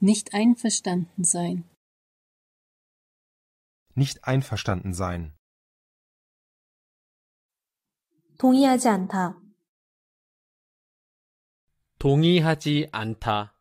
Nicht einverstanden sein. Nicht einverstanden sein. 동의하지 않다. 동의하지 않다.